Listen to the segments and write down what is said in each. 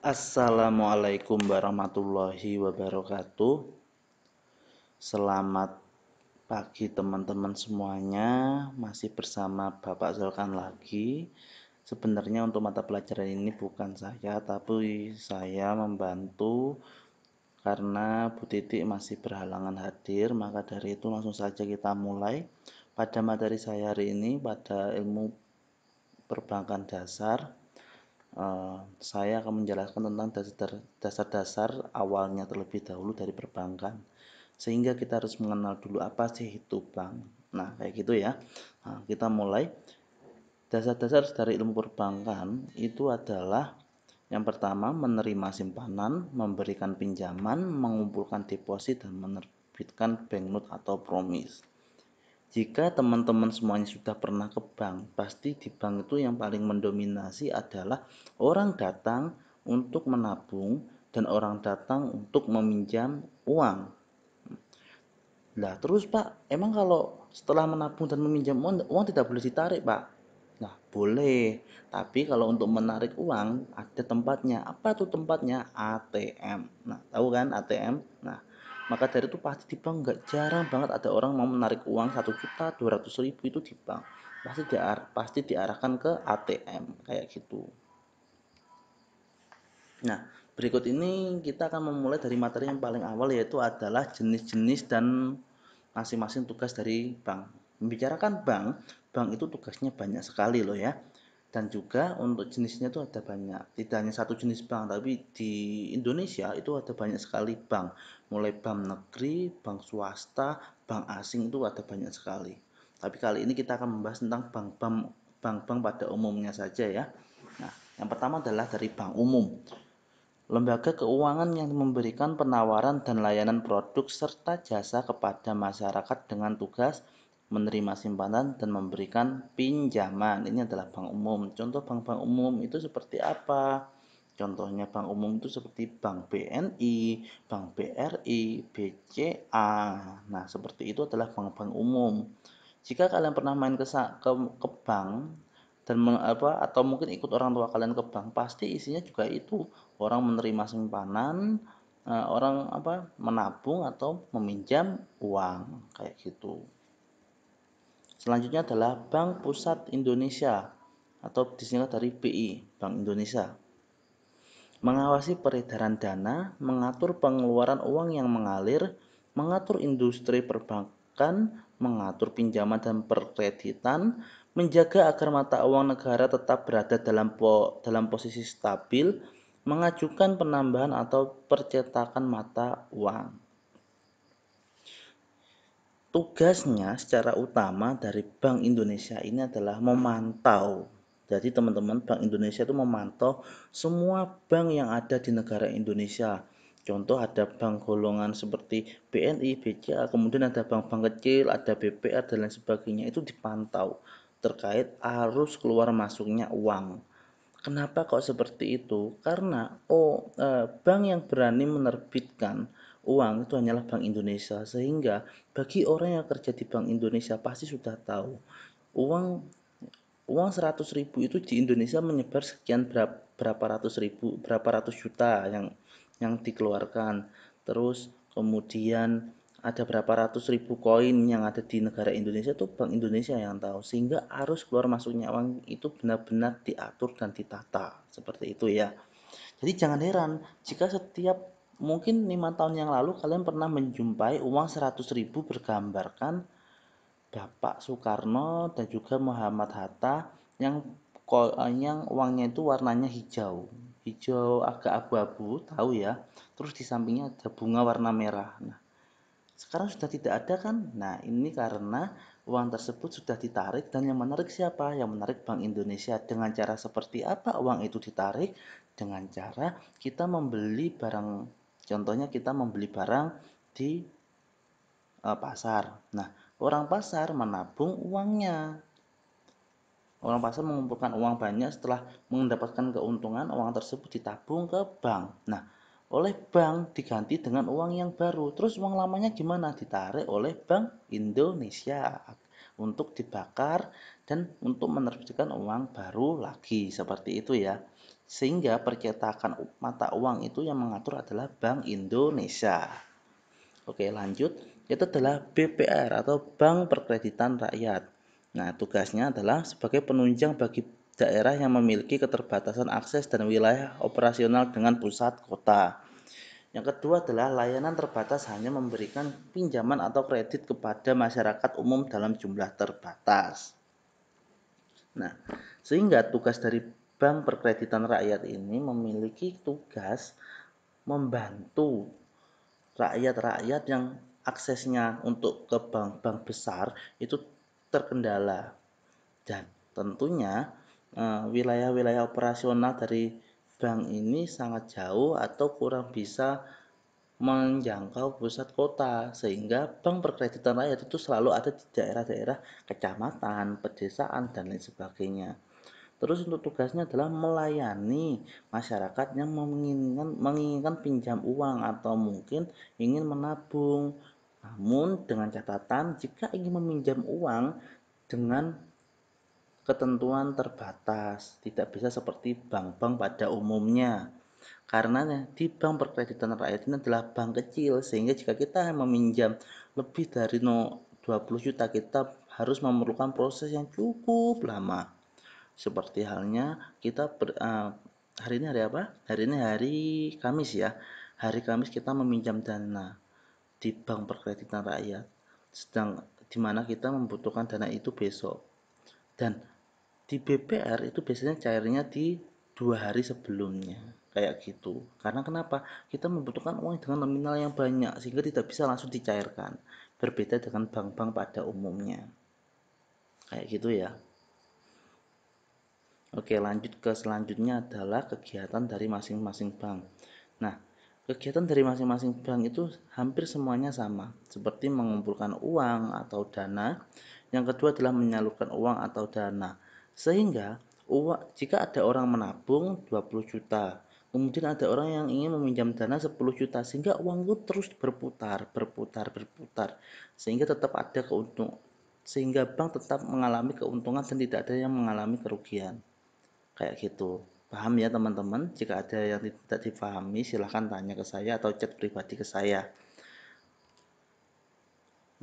Assalamualaikum warahmatullahi wabarakatuh. Selamat pagi teman-teman semuanya. Masih bersama Bapak Zulkan lagi. Sebenarnya untuk mata pelajaran ini bukan saya, tapi saya membantu karena Bu Titik masih berhalangan hadir, maka dari itu langsung saja kita mulai pada materi saya hari ini pada ilmu perbankan dasar Eh, saya akan menjelaskan tentang dasar-dasar awalnya terlebih dahulu dari perbankan sehingga kita harus mengenal dulu apa sih itu bank nah kayak gitu ya nah, kita mulai dasar-dasar dari ilmu perbankan itu adalah yang pertama menerima simpanan memberikan pinjaman mengumpulkan deposit dan menerbitkan banknote atau promis jika teman-teman semuanya sudah pernah ke bank, pasti di bank itu yang paling mendominasi adalah orang datang untuk menabung dan orang datang untuk meminjam uang. Nah, terus Pak, emang kalau setelah menabung dan meminjam uang, uang tidak boleh ditarik, Pak? Nah, boleh. Tapi kalau untuk menarik uang, ada tempatnya. Apa tuh tempatnya? ATM. Nah, tahu kan ATM? Nah, maka dari itu pasti di bank nggak jarang banget ada orang mau menarik uang satu juta dua ratus ribu itu di bank pasti diar pasti diarahkan ke ATM kayak gitu nah berikut ini kita akan memulai dari materi yang paling awal yaitu adalah jenis-jenis dan masing-masing tugas dari bank membicarakan bank bank itu tugasnya banyak sekali loh ya dan juga untuk jenisnya itu ada banyak tidak hanya satu jenis bank tapi di Indonesia itu ada banyak sekali bank mulai bank negeri bank swasta bank asing itu ada banyak sekali tapi kali ini kita akan membahas tentang bank-bank pada umumnya saja ya nah yang pertama adalah dari bank umum lembaga keuangan yang memberikan penawaran dan layanan produk serta jasa kepada masyarakat dengan tugas menerima simpanan dan memberikan pinjaman. Ini adalah bank umum. Contoh bank-bank umum itu seperti apa? Contohnya bank umum itu seperti Bank BNI, Bank BRI, BCA. Nah, seperti itu adalah bank-bank umum. Jika kalian pernah main ke, ke, ke bank dan apa atau mungkin ikut orang tua kalian ke bank, pasti isinya juga itu orang menerima simpanan, eh, orang apa menabung atau meminjam uang kayak gitu. Selanjutnya adalah Bank Pusat Indonesia atau disingkat dari BI, Bank Indonesia. Mengawasi peredaran dana, mengatur pengeluaran uang yang mengalir, mengatur industri perbankan, mengatur pinjaman dan perkreditan, menjaga agar mata uang negara tetap berada dalam po dalam posisi stabil, mengajukan penambahan atau percetakan mata uang tugasnya secara utama dari Bank Indonesia ini adalah memantau. Jadi teman-teman Bank Indonesia itu memantau semua bank yang ada di negara Indonesia. Contoh ada bank golongan seperti BNI, BCA, kemudian ada bank-bank kecil, ada BPR dan lain sebagainya itu dipantau terkait arus keluar masuknya uang. Kenapa kok seperti itu? Karena oh eh, bank yang berani menerbitkan uang itu hanyalah Bank Indonesia sehingga bagi orang yang kerja di Bank Indonesia pasti sudah tahu uang uang 100 ribu itu di Indonesia menyebar sekian berapa, berapa ratus ribu berapa ratus juta yang yang dikeluarkan terus kemudian ada berapa ratus ribu koin yang ada di negara Indonesia itu Bank Indonesia yang tahu sehingga arus keluar masuknya uang itu benar-benar diatur dan ditata seperti itu ya jadi jangan heran jika setiap mungkin lima tahun yang lalu kalian pernah menjumpai uang 100 ribu bergambarkan Bapak Soekarno dan juga Muhammad Hatta yang yang uangnya itu warnanya hijau hijau agak abu-abu tahu ya terus di sampingnya ada bunga warna merah nah sekarang sudah tidak ada kan nah ini karena uang tersebut sudah ditarik dan yang menarik siapa yang menarik Bank Indonesia dengan cara seperti apa uang itu ditarik dengan cara kita membeli barang Contohnya kita membeli barang di uh, pasar. Nah, orang pasar menabung uangnya. Orang pasar mengumpulkan uang banyak setelah mendapatkan keuntungan, uang tersebut ditabung ke bank. Nah, oleh bank diganti dengan uang yang baru. Terus uang lamanya gimana? Ditarik oleh Bank Indonesia untuk dibakar dan untuk menerbitkan uang baru lagi seperti itu ya sehingga percetakan mata uang itu yang mengatur adalah Bank Indonesia. Oke, lanjut. Itu adalah BPR atau Bank Perkreditan Rakyat. Nah, tugasnya adalah sebagai penunjang bagi daerah yang memiliki keterbatasan akses dan wilayah operasional dengan pusat kota. Yang kedua adalah layanan terbatas hanya memberikan pinjaman atau kredit kepada masyarakat umum dalam jumlah terbatas. Nah, sehingga tugas dari Bank Perkreditan Rakyat ini memiliki tugas membantu rakyat-rakyat yang aksesnya untuk ke bank-bank besar itu terkendala dan tentunya eh, wilayah-wilayah operasional dari bank ini sangat jauh atau kurang bisa menjangkau pusat kota sehingga bank perkreditan rakyat itu selalu ada di daerah-daerah kecamatan, pedesaan dan lain sebagainya. Terus untuk tugasnya adalah melayani masyarakat yang menginginkan menginginkan pinjam uang atau mungkin ingin menabung. Namun dengan catatan jika ingin meminjam uang dengan ketentuan terbatas, tidak bisa seperti bank-bank pada umumnya. Karena di bank perkreditan rakyat ini adalah bank kecil sehingga jika kita meminjam lebih dari 20 juta kita harus memerlukan proses yang cukup lama seperti halnya kita per, uh, eh, hari ini hari apa? Hari ini hari Kamis ya. Hari Kamis kita meminjam dana di Bank Perkreditan Rakyat, sedang di mana kita membutuhkan dana itu besok. Dan di BPR itu biasanya cairnya di dua hari sebelumnya kayak gitu karena kenapa kita membutuhkan uang dengan nominal yang banyak sehingga tidak bisa langsung dicairkan berbeda dengan bank-bank pada umumnya kayak gitu ya Oke, lanjut ke selanjutnya adalah kegiatan dari masing-masing bank. Nah, kegiatan dari masing-masing bank itu hampir semuanya sama, seperti mengumpulkan uang atau dana. Yang kedua adalah menyalurkan uang atau dana. Sehingga uang jika ada orang menabung 20 juta, kemudian ada orang yang ingin meminjam dana 10 juta sehingga uang itu terus berputar, berputar, berputar sehingga tetap ada keuntungan sehingga bank tetap mengalami keuntungan dan tidak ada yang mengalami kerugian kayak gitu paham ya teman-teman jika ada yang tidak dipahami silahkan tanya ke saya atau chat pribadi ke saya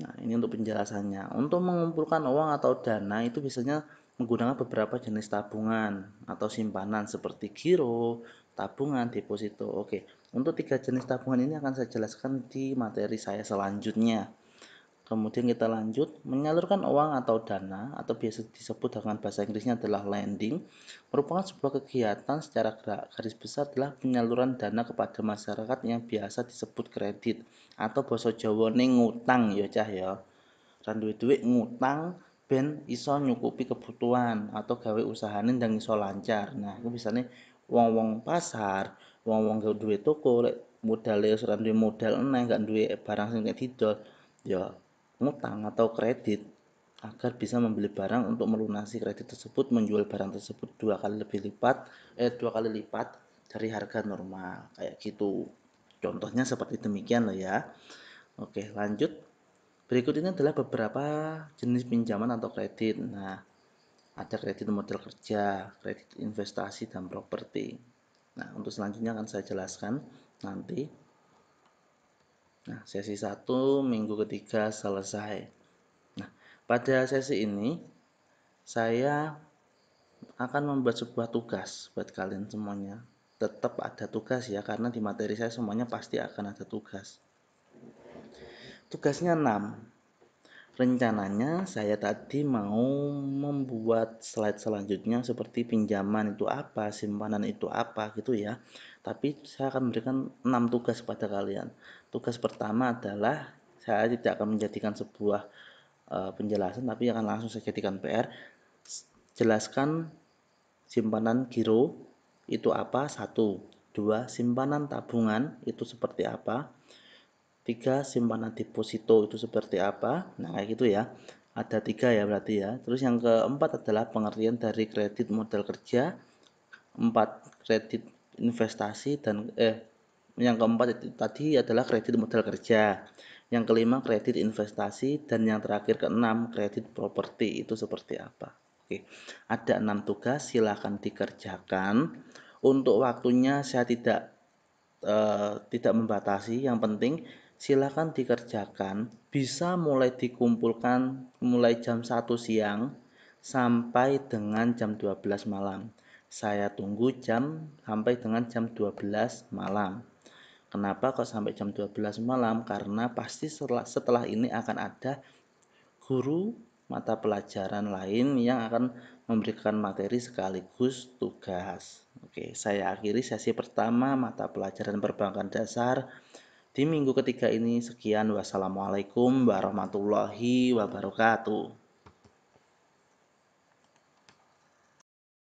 nah ini untuk penjelasannya untuk mengumpulkan uang atau dana itu biasanya menggunakan beberapa jenis tabungan atau simpanan seperti giro, tabungan, deposito. Oke, untuk tiga jenis tabungan ini akan saya jelaskan di materi saya selanjutnya. Kemudian kita lanjut, menyalurkan uang atau dana atau biasa disebut dengan bahasa Inggrisnya adalah lending merupakan sebuah kegiatan secara garis besar adalah penyaluran dana kepada masyarakat yang biasa disebut kredit atau bahasa Jawa nih ngutang ya cah ya. Ran duit-duit ngutang ben iso nyukupi kebutuhan atau gawe usahane dan iso lancar. Nah, itu misalnya wong-wong pasar, wong-wong gawe duit toko modal ya modal enak gak duit barang sing didol ya utang atau kredit agar bisa membeli barang untuk melunasi kredit tersebut menjual barang tersebut dua kali lebih lipat eh dua kali lipat dari harga normal kayak gitu contohnya seperti demikian loh ya oke lanjut berikut ini adalah beberapa jenis pinjaman atau kredit nah ada kredit modal kerja kredit investasi dan properti nah untuk selanjutnya akan saya jelaskan nanti Nah, sesi 1 minggu ketiga selesai. Nah, pada sesi ini saya akan membuat sebuah tugas buat kalian semuanya. Tetap ada tugas ya karena di materi saya semuanya pasti akan ada tugas. Tugasnya 6. Rencananya saya tadi mau membuat slide selanjutnya seperti pinjaman itu apa, simpanan itu apa gitu ya. Tapi saya akan memberikan 6 tugas kepada kalian tugas pertama adalah saya tidak akan menjadikan sebuah uh, penjelasan tapi akan langsung saya jadikan PR jelaskan simpanan giro itu apa satu dua simpanan tabungan itu seperti apa tiga simpanan deposito itu seperti apa nah kayak gitu ya ada tiga ya berarti ya terus yang keempat adalah pengertian dari kredit modal kerja empat kredit investasi dan eh yang keempat itu tadi adalah kredit modal kerja. Yang kelima kredit investasi dan yang terakhir keenam kredit properti itu seperti apa. Oke. Ada enam tugas silahkan dikerjakan. Untuk waktunya saya tidak uh, tidak membatasi, yang penting silahkan dikerjakan. Bisa mulai dikumpulkan mulai jam 1 siang sampai dengan jam 12 malam. Saya tunggu jam sampai dengan jam 12 malam. Kenapa kok sampai jam 12 malam? Karena pasti setelah, setelah ini akan ada guru mata pelajaran lain yang akan memberikan materi sekaligus tugas. Oke, saya akhiri sesi pertama mata pelajaran perbankan dasar di minggu ketiga ini. Sekian, wassalamualaikum warahmatullahi wabarakatuh.